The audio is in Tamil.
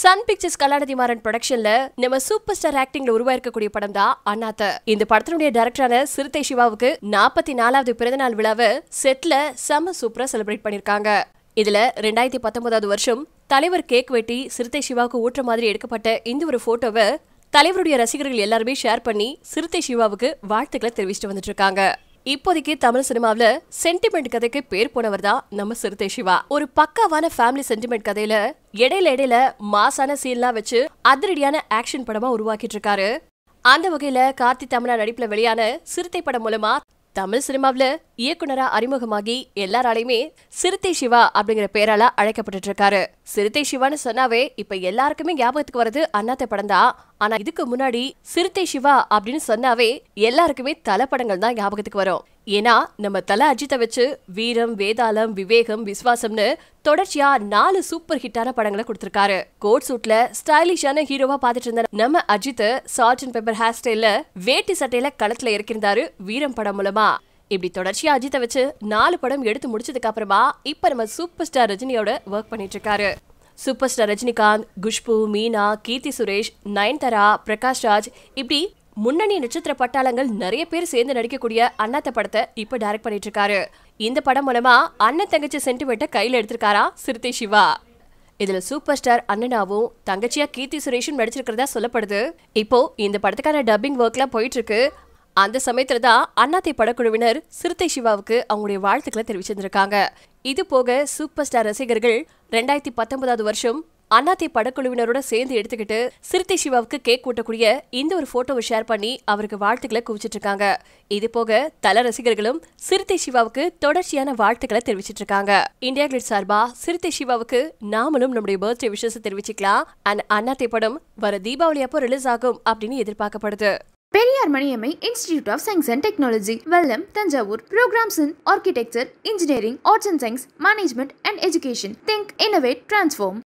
சன் பிக்சர்ஸ் கலாநிதி மாறன் ப்ரொடக்ஷன்ல நம்ம சூப்பர் ஸ்டார் ஆக்டிங்ல உருவாயிருக்கக்கூடிய படம் தான் அண்ணாத்த இந்த படத்தினுடைய டைரக்டரான சிறுத்தை சிவாவுக்கு நாற்பத்தி நாலாவது பிறந்தநாள் விழாவை செட்ல செம சூப்பரா செலிப்ரேட் பண்ணிருக்காங்க இதுல ரெண்டாயிரத்தி பத்தொன்பதாவது வருஷம் தலைவர் கேக் வெட்டி சிறுத்தை சிவாவுக்கு ஊற்ற மாதிரி எடுக்கப்பட்ட இந்த ஒரு போட்டோவை தலைவருடைய ரசிகர்கள் எல்லாருமே ஷேர் பண்ணி சிறுத்தை சிவாவுக்கு வாழ்த்துக்களை தெரிவிச்சுட்டு வந்துட்டு இருக்காங்க இப்போதைக்கு தமிழ் சினிமாவில் சென்டிமெண்ட் கதைக்கு பேர் போனவர் தான் நம்ம சிறுத்தை சிவா ஒரு பக்காவான ஃபேமிலி சென்டிமெண்ட் கதையில இடையில இடையில மாசான சீன்லாம் வச்சு அதிரடியான ஆக்ஷன் படமா உருவாக்கிட்டு இருக்காரு அந்த வகையில கார்த்தி தமிழா நடிப்புல வெளியான சிறுத்தை படம் மூலமா தமிழ் சினிமாவில இயக்குனரா அறிமுகமாகி எல்லாராலையுமே சிறுத்தை சிவா அப்படிங்கிற பேரால அழைக்கப்பட்டு இருக்காரு சிறுத்தை சிவான்னு சொன்னாவே இப்ப எல்லாருக்குமே ஞாபகத்துக்கு வருது அண்ணாத்த படம் தான் ஆனா இதுக்கு முன்னாடி சிறுத்தை சிவா அப்படின்னு சொன்னாவே எல்லாருக்குமே தலை படங்கள் தான் ஞாபகத்துக்கு வரும் ஏன்னா நம்ம தலை அஜித்தை வச்சு வீரம் வேதாளம் விவேகம் விஸ்வாசம்னு தொடர்ச்சியா நாலு சூப்பர் ஹிட்டான படங்களை கொடுத்திருக்காரு கோட் சூட்ல ஸ்டைலிஷான ஹீரோவா பாத்துட்டு இருந்த நம்ம Ajith salt and pepper hair ஸ்டைல வேட்டி சட்டையில களத்துல இறக்கிருந்தாரு வீரம் படம் மூலமா இப்படி தொடர்ச்சியா அஜித்தை வச்சு நாலு படம் எடுத்து முடிச்சதுக்கு அப்புறமா இப்ப நம்ம சூப்பர் ஸ்டார் ரஜினியோட ஒர்க் பண்ணிட்டு இருக்காரு சூப்பர் ஸ்டார் ரஜினிகாந்த் குஷ்பு மீனா கீர்த்தி சுரேஷ் நயன்தாரா பிரகாஷ் ராஜ் இப்படி முன்னணி நட்சத்திர பட்டாளங்கள் நிறைய பேர் சேர்ந்து நடிக்கக்கூடிய அண்ணாத்த படத்தை இப்ப டைரக்ட் பண்ணிட்டு இருக்காரு இந்த படம் மூலமா அண்ணன் தங்கச்சி சென்டிமெண்ட்டை கையில எடுத்திருக்காரா சிறுத்தை சிவா இதுல சூப்பர் ஸ்டார் அண்ணனாவும் தங்கச்சியா கீர்த்தி சுரேஷும் நடிச்சிருக்கிறதா சொல்லப்படுது இப்போ இந்த படத்துக்கான டப்பிங் ஒர்க்லாம் போயிட்டு இருக்கு அந்த சமயத்துல தான் அண்ணாத்தை படக்குழுவினர் சிறுத்தை சிவாவுக்கு அவங்களுடைய வாழ்த்துக்களை தெரிவிச்சிருந்திருக்காங்க இது போக சூப்பர் ஸ்டார் ரசிகர்கள் ரெண்டாயிரத்தி பத்தொன்பதாவது வருஷம் அண்ணாத்தை படக்குழுவினரோட சேர்ந்து எடுத்துக்கிட்டு சிறுத்தை சிவாவுக்கு கேக் கூட்டக்கூடிய இந்த ஒரு போட்டோவை ஷேர் பண்ணி அவருக்கு வாழ்த்துக்களை குவிச்சிட்டு இருக்காங்க இது போக தல ரசிகர்களும் சிறுத்தை சிவாவுக்கு தொடர்ச்சியான வாழ்த்துக்களை தெரிவிச்சிட்டு இருக்காங்க இந்தியா கிளிட் சார்பா சிறுத்தை சிவாவுக்கு நாமளும் நம்முடைய பர்த்டே விஷயத்தை தெரிவிச்சுக்கலாம் அண்ட் அண்ணாத்தை படம் வர தீபாவளி அப்போ ரிலீஸ் ஆகும் அப்படின்னு எதிர்பார்க்கப்படுது Periyar Maniammai institute of science and technology Vallam Thanjavur programmes in architecture engineering arts and science management and education think innovate transform